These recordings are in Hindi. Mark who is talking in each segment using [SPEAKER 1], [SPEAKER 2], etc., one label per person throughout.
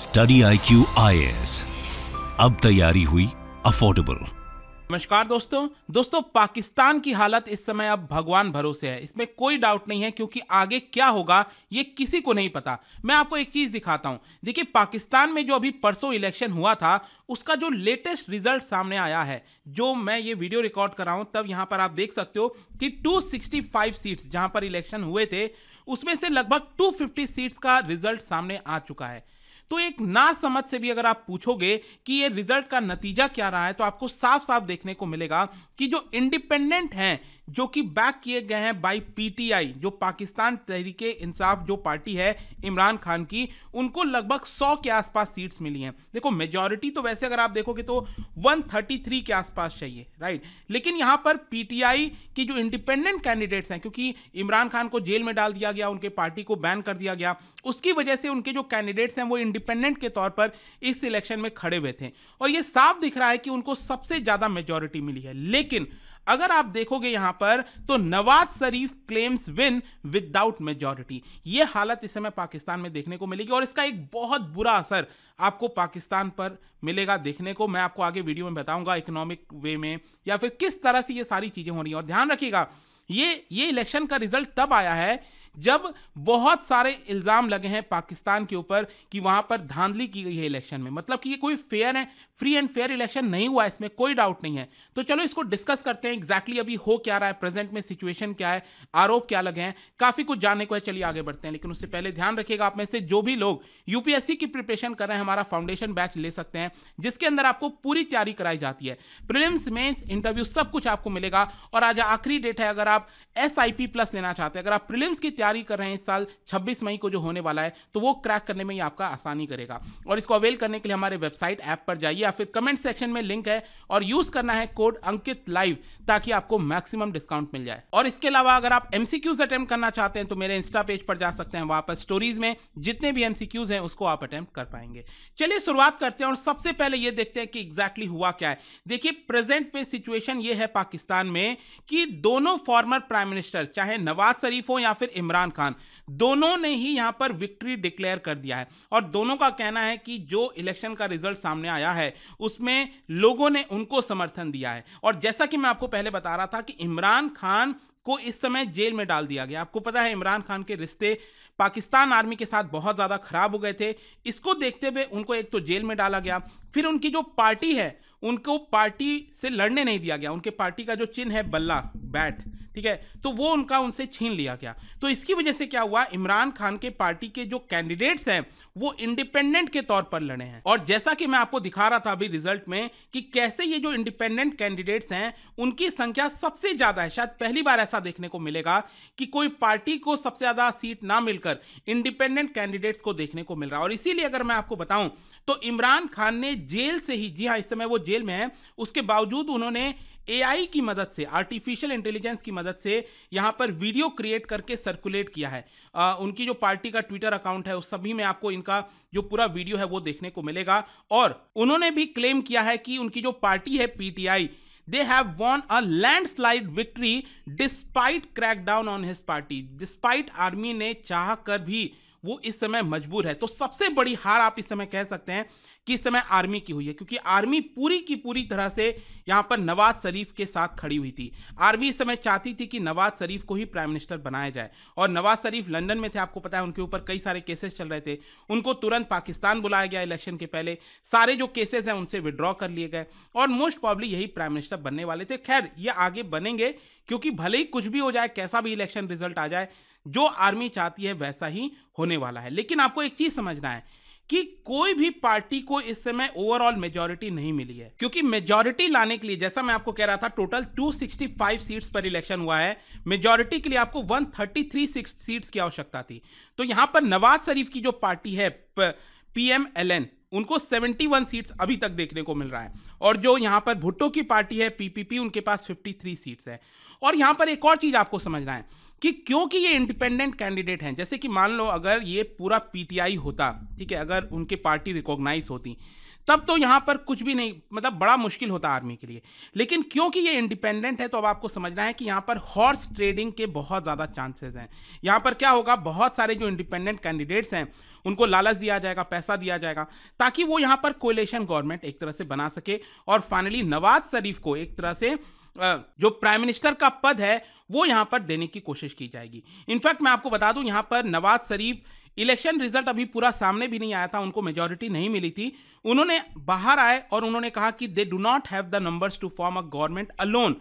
[SPEAKER 1] स्टडी आई क्यू आई अब तैयारी हुई अफोर्डेबल नमस्कार दोस्तों दोस्तों पाकिस्तान की हालत इस समय अब भगवान भरोसे है इसमें कोई डाउट नहीं है क्योंकि आगे क्या होगा ये किसी को नहीं पता मैं आपको एक चीज़ दिखाता हूं देखिए पाकिस्तान में जो अभी परसों इलेक्शन हुआ था उसका जो लेटेस्ट रिजल्ट सामने आया है जो मैं ये वीडियो रिकॉर्ड कर रहा हूं तब यहाँ पर आप देख सकते हो कि 265 सीट्स जहां पर इलेक्शन हुए थे उसमें से लगभग 250 सीट्स का रिजल्ट सामने आ चुका है तो एक ना समझ से भी अगर आप पूछोगे कि ये रिजल्ट का नतीजा क्या रहा है तो आपको साफ साफ देखने को मिलेगा कि जो इंडिपेंडेंट हैं जो कि बैक किए गए हैं बाई पीटीआई जो पाकिस्तान तहरीके इंसाफ जो पार्टी है इमरान खान की उनको लगभग 100 के आसपास सीट्स मिली हैं देखो मेजॉरिटी तो वैसे अगर आप देखोगे तो 133 के आसपास चाहिए राइट लेकिन यहां पर पीटीआई की जो इंडिपेंडेंट कैंडिडेट्स हैं क्योंकि इमरान खान को जेल में डाल दिया गया उनके पार्टी को बैन कर दिया गया उसकी वजह से उनके जो कैंडिडेट्स हैं वो इंडिपेंडेंट के तौर पर इस इलेक्शन में खड़े हुए थे और ये साफ दिख रहा है कि उनको सबसे ज़्यादा मेजोरिटी मिली है लेकिन अगर आप देखोगे यहां पर तो Nawaz Sharif claims win without majority ये हालत इस समय पाकिस्तान में देखने को मिलेगी और इसका एक बहुत बुरा असर आपको पाकिस्तान पर मिलेगा देखने को मैं आपको आगे वीडियो में बताऊंगा इकोनॉमिक वे में या फिर किस तरह से ये सारी चीजें हो रही है और ध्यान रखिएगा ये ये इलेक्शन का रिजल्ट तब आया है जब बहुत सारे इल्ज़ाम लगे हैं पाकिस्तान के ऊपर कि वहाँ पर धांधली की गई है इलेक्शन में मतलब कि ये कोई फेयर है फ्री एंड फेयर इलेक्शन नहीं हुआ इसमें कोई डाउट नहीं है तो चलो इसको डिस्कस करते हैं एग्जैक्टली अभी हो क्या रहा है प्रेजेंट में सिचुएशन क्या है आरोप क्या लगे हैं काफ़ी कुछ जानने को है चलिए आगे बढ़ते हैं लेकिन उससे पहले ध्यान रखिएगा आप में से जो भी लोग यूपीएससी की प्रिपरेशन कर रहे हैं हमारा फाउंडेशन बैच ले सकते हैं जिसके अंदर आपको पूरी तैयारी कराई जाती है प्रिलिम्स मेन्स इंटरव्यू सब कुछ आपको मिलेगा और आज आखिरी डेट है अगर आप एस प्लस लेना चाहते हैं अगर आप प्रिलिम्स की तैयारी कर रहे हैं इस साल छब्बीस मई को जो होने वाला है तो वो क्रैक करने में ही आपका आसानी करेगा और इसको अवेल करने के लिए हमारे वेबसाइट ऐप पर जाइए या फिर कमेंट सेक्शन में लिंक है और यूज करना है कोड अंकित लाइव ताकि आपको मैक्सिमम डिस्काउंट मिल जाए और इसके अलावा अगर आप एमसीक्यूज अटेम्प्ट करना चाहते हैं तो मेरे इंस्टा पेज पर जा सकते हैं वहां पर स्टोरीज में जितने भी एमसीक्यूज हैं उसको आप अटेम्प्ट कर पाएंगे चलिए शुरुआत करते हैं और सबसे पहले यह देखते हैं कि एग्जैक्टली exactly हुआ क्या है देखिए प्रेजेंट में सिचुएशन यह है पाकिस्तान में कि दोनों फॉर्मर प्राइम मिनिस्टर चाहे नवाज शरीफ हो या फिर इमरान इमरान खान दोनों ने ही यहां पर विक्ट्री डिक्लेयर कर दिया है और दोनों का कहना है कि जो इलेक्शन का रिजल्ट सामने आया है उसमें लोगों ने उनको समर्थन दिया है और जैसा कि मैं आपको पहले बता रहा था कि इमरान खान को इस समय जेल में डाल दिया गया आपको पता है इमरान खान के रिश्ते पाकिस्तान आर्मी के साथ बहुत ज़्यादा खराब हो गए थे इसको देखते हुए उनको एक तो जेल में डाला गया फिर उनकी जो पार्टी है उनको पार्टी से लड़ने नहीं दिया गया उनके पार्टी का जो चिन्ह है बल्ला बैट ठीक है तो वो उनका उनसे छीन लिया गया तो इसकी वजह से क्या हुआ इमरान खान के पार्टी के जो कैंडिडेट्स हैं वो इंडिपेंडेंट के तौर पर लड़े हैं और जैसा कि मैं आपको दिखा रहा था अभी रिजल्ट में कि कैसे ये जो इंडिपेंडेंट कैंडिडेट्स हैं उनकी संख्या सबसे ज्यादा है शायद पहली बार ऐसा देखने को मिलेगा कि कोई पार्टी को सबसे ज्यादा सीट ना मिलकर इंडिपेंडेंट कैंडिडेट्स को देखने को मिल रहा है और इसीलिए अगर मैं आपको बताऊं तो इमरान खान ने जेल से ही जी हाँ इस समय वो जेल में है उसके बावजूद उन्होंने एआई की मदद से आर्टिफिशियल इंटेलिजेंस की मदद से यहाँ पर वीडियो क्रिएट करके सर्कुलेट किया है आ, उनकी जो पार्टी का ट्विटर अकाउंट है उस सभी में आपको इनका जो पूरा वीडियो है वो देखने को मिलेगा और उन्होंने भी क्लेम किया है कि उनकी जो पार्टी है PTI they they have won a landslide victory despite crackdown on his party despite army ने चाह कर भी वो इस समय मजबूर है तो सबसे बड़ी हार आप इस समय कह सकते हैं किस समय आर्मी की हुई है क्योंकि आर्मी पूरी की पूरी तरह से यहाँ पर नवाज शरीफ के साथ खड़ी हुई थी आर्मी इस समय चाहती थी कि नवाज शरीफ को ही प्राइम मिनिस्टर बनाया जाए और नवाज शरीफ लंदन में थे आपको पता है उनके ऊपर कई सारे केसेस चल रहे थे उनको तुरंत पाकिस्तान बुलाया गया इलेक्शन के पहले सारे जो केसेस हैं उनसे विड्रॉ कर लिए गए और मोस्ट प्रॉब्ली यही प्राइम मिनिस्टर बनने वाले थे खैर ये आगे बनेंगे क्योंकि भले ही कुछ भी हो जाए कैसा भी इलेक्शन रिजल्ट आ जाए जो आर्मी चाहती है वैसा ही होने वाला है लेकिन आपको एक चीज समझना है कि कोई भी पार्टी को इस समय ओवरऑल मेजोरिटी नहीं मिली है क्योंकि मेजोरिटी लाने के लिए जैसा मैं आपको कह रहा था टोटल 265 सीट्स पर इलेक्शन हुआ है मेजोरिटी के लिए आपको 133 सीट्स की आवश्यकता थी तो यहां पर नवाज शरीफ की जो पार्टी है पीएमएलएन उनको 71 सीट्स अभी तक देखने को मिल रहा है और जो यहां पर भुट्टो की पार्टी है पीपीपी उनके पास 53 सीट्स है और यहां पर एक और चीज आपको समझना है कि क्योंकि ये इंडिपेंडेंट कैंडिडेट हैं जैसे कि मान लो अगर ये पूरा पीटीआई होता ठीक है अगर उनके पार्टी रिकॉग्नाइज होती तब तो यहाँ पर कुछ भी नहीं मतलब बड़ा मुश्किल होता आर्मी के लिए लेकिन क्योंकि ये इंडिपेंडेंट है तो अब आपको समझना है कि यहाँ पर हॉर्स ट्रेडिंग के बहुत ज़्यादा चांसेस हैं यहाँ पर क्या होगा बहुत सारे जो इंडिपेंडेंट कैंडिडेट्स हैं उनको लालच दिया जाएगा पैसा दिया जाएगा ताकि वो यहाँ पर कोलेशन गवर्नमेंट एक तरह से बना सके और फाइनली नवाज शरीफ को एक तरह से जो प्राइम मिनिस्टर का पद है वो यहाँ पर देने की कोशिश की जाएगी इनफैक्ट मैं आपको बता दूं यहाँ पर नवाज शरीफ इलेक्शन रिजल्ट अभी पूरा सामने भी नहीं आया था उनको मेजोरिटी नहीं मिली थी उन्होंने बाहर आए और उन्होंने कहा कि they do not have the numbers to form a government alone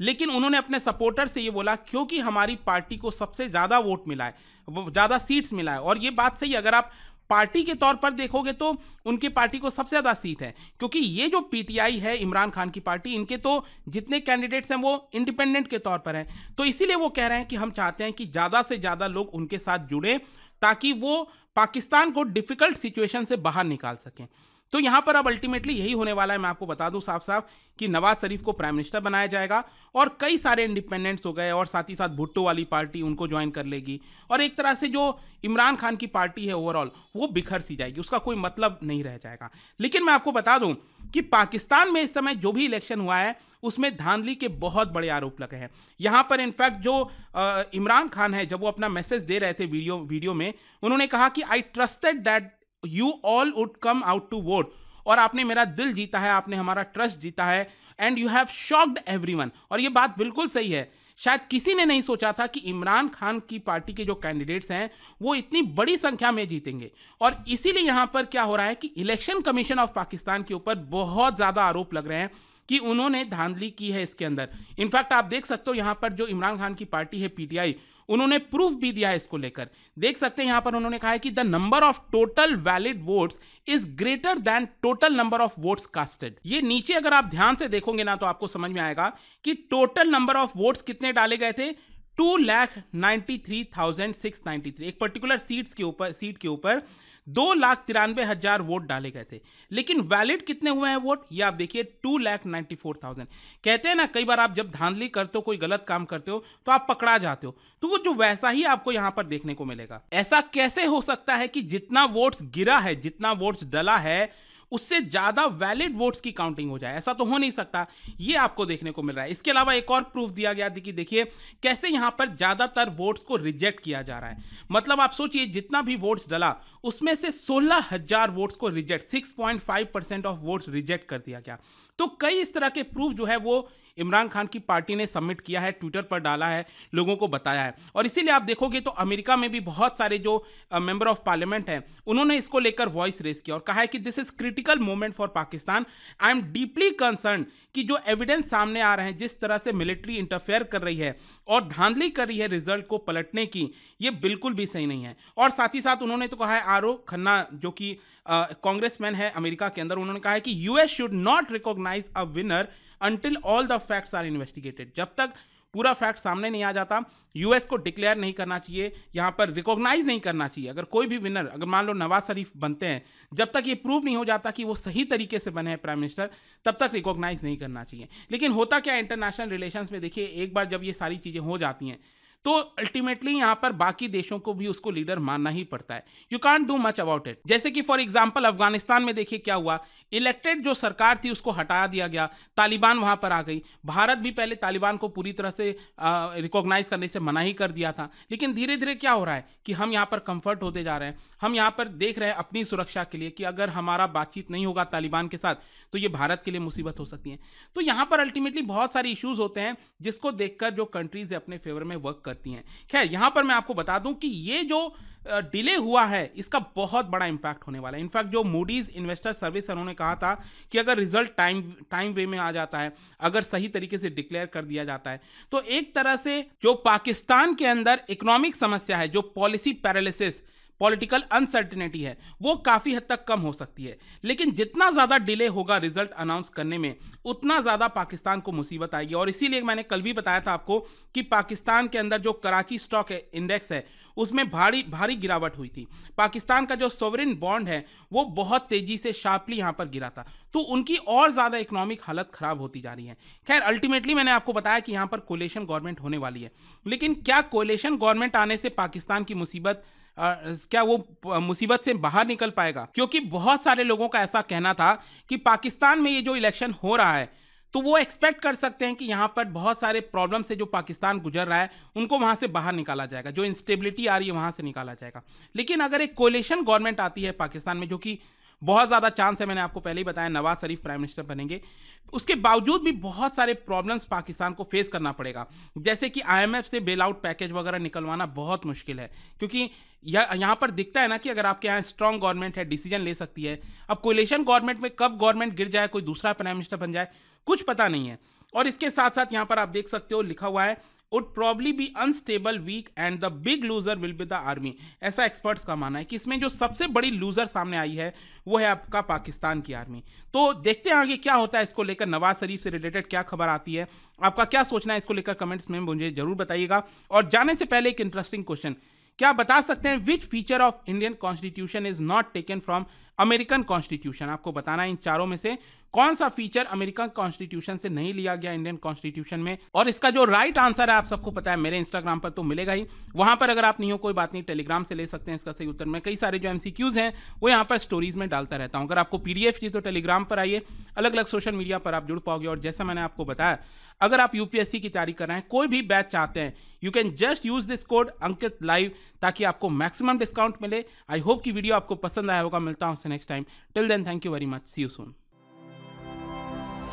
[SPEAKER 1] लेकिन उन्होंने अपने सपोर्टर से ये बोला क्योंकि हमारी पार्टी को सबसे ज़्यादा वोट मिला है ज़्यादा सीट्स मिला है और ये बात सही अगर आप पार्टी के तौर पर देखोगे तो उनकी पार्टी को सबसे ज़्यादा सीट है क्योंकि ये जो पीटीआई है इमरान खान की पार्टी इनके तो जितने कैंडिडेट्स हैं वो इंडिपेंडेंट के तौर पर हैं तो इसीलिए वो कह रहे हैं कि हम चाहते हैं कि ज़्यादा से ज़्यादा लोग उनके साथ जुड़ें ताकि वो पाकिस्तान को डिफ़िकल्ट सिचुएशन से बाहर निकाल सकें तो यहाँ पर अब अल्टीमेटली यही होने वाला है मैं आपको बता दूं साफ साफ कि नवाज शरीफ को प्राइम मिनिस्टर बनाया जाएगा और कई सारे इंडिपेंडेंट्स हो गए और साथ ही साथ भुट्टो वाली पार्टी उनको ज्वाइन कर लेगी और एक तरह से जो इमरान खान की पार्टी है ओवरऑल वो बिखर सी जाएगी उसका कोई मतलब नहीं रह जाएगा लेकिन मैं आपको बता दूं कि पाकिस्तान में इस समय जो भी इलेक्शन हुआ है उसमें धांधली के बहुत बड़े आरोप लगे हैं यहाँ पर इनफैक्ट जो इमरान खान है जब वो अपना मैसेज दे रहे थे वीडियो वीडियो में उन्होंने कहा कि I trusted that you all would come out to vote और आपने मेरा दिल जीता है आपने हमारा ट्रस्ट जीता है and you have shocked every और ये बात बिल्कुल सही है शायद किसी ने नहीं सोचा था कि इमरान खान की पार्टी के जो कैंडिडेट्स हैं वो इतनी बड़ी संख्या में जीतेंगे और इसीलिए यहाँ पर क्या हो रहा है कि इलेक्शन कमीशन ऑफ पाकिस्तान के ऊपर बहुत ज़्यादा आरोप लग रहे हैं कि उन्होंने धांधली की है इसके अंदर इनफैक्ट आप देख सकते हो यहाँ पर जो इमरान खान की पार्टी है पीटीआई उन्होंने प्रूफ भी दिया है इसको लेकर देख सकते हैं यहां पर उन्होंने कहा है कि the number of total valid votes is greater than total number of votes casted ये नीचे अगर आप ध्यान से देखोगे ना तो आपको समझ में आएगा कि टोटल नंबर ऑफ वोट्स कितने डाले गए थे two lakh ninety three thousand six ninety three एक पर्टिकुलर सीट्स के ऊपर सीट के ऊपर दो लाख तिरानवे हजार वोट डाले गए थे लेकिन वैलिड कितने हुए हैं वोट ये आप देखिए two lakh ninety four thousand कहते हैं ना कई बार आप जब धांधली करते हो कोई गलत काम करते हो तो आप पकड़ा जाते हो तो वो जो वैसा ही आपको यहां पर देखने को मिलेगा ऐसा कैसे हो सकता है कि जितना वोट्स गिरा है जितना वोट्स डला है उससे ज़्यादा वैलिड वोट्स की काउंटिंग हो जाए ऐसा तो हो नहीं सकता ये आपको देखने को मिल रहा है इसके अलावा एक और प्रूफ दिया गया कि देखिए कैसे यहां पर ज़्यादातर वोट्स को रिजेक्ट किया जा रहा है मतलब आप सोचिए जितना भी वोट्स डला उसमें से सोलह वोट्स को reject six of votes reject कर दिया गया तो कई इस तरह के प्रूफ जो है वो इमरान खान की पार्टी ने सबमिट किया है ट्विटर पर डाला है लोगों को बताया है और इसीलिए आप देखोगे तो अमेरिका में भी बहुत सारे जो मेंबर ऑफ पार्लियामेंट हैं उन्होंने इसको लेकर वॉइस रेस किया और कहा है कि this is critical moment for Pakistan I am deeply concern कि जो एविडेंस सामने आ रहे हैं जिस तरह से मिलिट्री इंटरफेयर कर रही है और धांधली कर रही है रिजल्ट को पलटने की ये बिल्कुल भी सही नहीं है और साथ ही साथ उन्होंने तो कहा है आर खन्ना जो कि कांग्रेसमैन है अमेरिका के अंदर उन्होंने कहा है कि US should not recognise a winner until all the facts are investigated जब तक पूरा फैक्ट सामने नहीं आ जाता यूएस को डिक्लेयर नहीं करना चाहिए यहाँ पर रिकॉग्नाइज नहीं करना चाहिए अगर कोई भी विनर अगर मान लो नवाज शरीफ बनते हैं जब तक ये प्रूव नहीं हो जाता कि वो सही तरीके से बने हैं प्राइम मिनिस्टर तब तक रिकॉग्नाइज नहीं करना चाहिए लेकिन होता क्या इंटरनेशनल रिलेशंस में देखिए एक बार जब ये सारी चीज़ें हो जाती हैं तो अल्टीमेटली यहाँ पर बाकी देशों को भी उसको लीडर मानना ही पड़ता है you can do much about it जैसे कि फॉर एग्जाम्पल अफगानिस्तान में देखिए क्या हुआ इलेक्टेड जो सरकार थी उसको हटा दिया गया तालिबान वहाँ पर आ गई भारत भी पहले तालिबान को पूरी तरह से रिकॉग्नाइज करने से मना ही कर दिया था लेकिन धीरे धीरे क्या हो रहा है कि हम यहाँ पर कंफर्ट होते जा रहे हैं हम यहाँ पर देख रहे हैं अपनी सुरक्षा के लिए कि अगर हमारा बातचीत नहीं होगा तालिबान के साथ तो ये भारत के लिए मुसीबत हो सकती है तो यहाँ पर अल्टीमेटली बहुत सारे इश्यूज होते हैं जिसको देखकर जो कंट्रीज अपने फेवर में वर्क कर लगती हैं खैर यहाँ पर मैं आपको बता दूँ कि ये जो डिले हुआ है इसका बहुत बड़ा इम्पैक्ट होने वाला है इनफैक्ट जो मूडीज़ इन्वेस्टर सर्विस उन्होंने कहा था कि अगर रिजल्ट टाइम टाइम वे में आ जाता है अगर सही तरीके से डिक्लेयर कर दिया जाता है तो एक तरह से जो पाकिस्तान के अंदर इकोनॉमिक समस्या है जो पॉलिसी पैरालिसिस पॉलिटिकल अनसर्टिनिटी है वो काफ़ी हद तक कम हो सकती है लेकिन जितना ज़्यादा डिले होगा रिजल्ट अनाउंस करने में उतना ज़्यादा पाकिस्तान को मुसीबत आएगी और इसीलिए मैंने कल भी बताया था आपको कि पाकिस्तान के अंदर जो कराची स्टॉक इंडेक्स है उसमें भारी भारी गिरावट हुई थी पाकिस्तान का जो सोवरिन बॉन्ड है वो बहुत तेज़ी से शार्पली यहाँ पर गिरा था तो उनकी और ज़्यादा इकोनॉमिक हालत ख़राब होती जा रही है खैर अल्टीमेटली मैंने आपको बताया कि यहाँ पर कोलेशन गवर्नमेंट होने वाली है लेकिन क्या कोलेशन गवर्नमेंट आने से पाकिस्तान की मुसीबत क्या वो मुसीबत से बाहर निकल पाएगा क्योंकि बहुत सारे लोगों का ऐसा कहना था कि पाकिस्तान में ये जो इलेक्शन हो रहा है तो वो एक्सपेक्ट कर सकते हैं कि यहाँ पर बहुत सारे प्रॉब्लम से जो पाकिस्तान गुजर रहा है उनको वहाँ से बाहर निकाला जाएगा जो इंस्टेबिलिटी आ रही है वहाँ से निकाला जाएगा लेकिन अगर एक कोलेशन गवर्नमेंट आती है पाकिस्तान में जो कि बहुत ज़्यादा चांस है मैंने आपको पहले ही बताया नवाज शरीफ प्राइम मिनिस्टर बनेंगे उसके बावजूद भी बहुत सारे प्रॉब्लम्स पाकिस्तान को फेस करना पड़ेगा जैसे कि आईएमएफ से बेल आउट पैकेज वगैरह निकलवाना बहुत मुश्किल है क्योंकि यह यहाँ पर दिखता है ना कि अगर आपके यहाँ स्ट्रांग गवर्नमेंट है डिसीजन ले सकती है अब कोलेशन गवर्नमेंट में कब गवर्नमेंट गिर जाए कोई दूसरा प्राइम मिनिस्टर बन जाए कुछ पता नहीं है और इसके साथ साथ यहाँ पर आप देख सकते हो लिखा हुआ है would probably be unstable week and the big loser will be the army ऐसा एक्सपर्ट्स का मानना है कि इसमें जो सबसे बड़ी लूजर सामने आई है वो है आपका पाकिस्तान की आर्मी तो देखते हैं आगे क्या होता है इसको लेकर नवाज शरीफ से रिलेटेड क्या खबर आती है आपका क्या सोचना है इसको लेकर कमेंट्स में मुझे जरूर बताइएगा और जाने से पहले एक इंटरेस्टिंग क्वेश्चन क्या बता सकते हैं which feature of Indian constitution is not taken from American constitution आपको बताना है इन चारों में से कौन सा फीचर अमेरिकन कॉन्स्टिट्यूशन से नहीं लिया गया इंडियन कॉन्स्टिट्यूशन में और इसका जो राइट आंसर है आप सबको पता है मेरे इंस्टाग्राम पर तो मिलेगा ही वहां पर अगर आप नहीं हो कोई बात नहीं टेलीग्राम से ले सकते हैं इसका सही उत्तर में कई सारे जो एमसीक्यूज हैं वो यहाँ पर स्टोरीज में डालता रहता हूँ अगर आपको पीडीएफ चाहिए तो टेलीग्राम पर आइए अलग अलग सोशल मीडिया पर आप जुड़ पाओगे और जैसा मैंने आपको बताया अगर आप यूपीएससी की तैयारी कर रहे हैं कोई भी बैच चाहते हैं you can just use this code Ankit live ताकि आपको मैक्सिमम डिस्काउंट मिले आई होप कि वीडियो आपको पसंद आया होगा मिलता हूँ next time till then thank you very much see you soon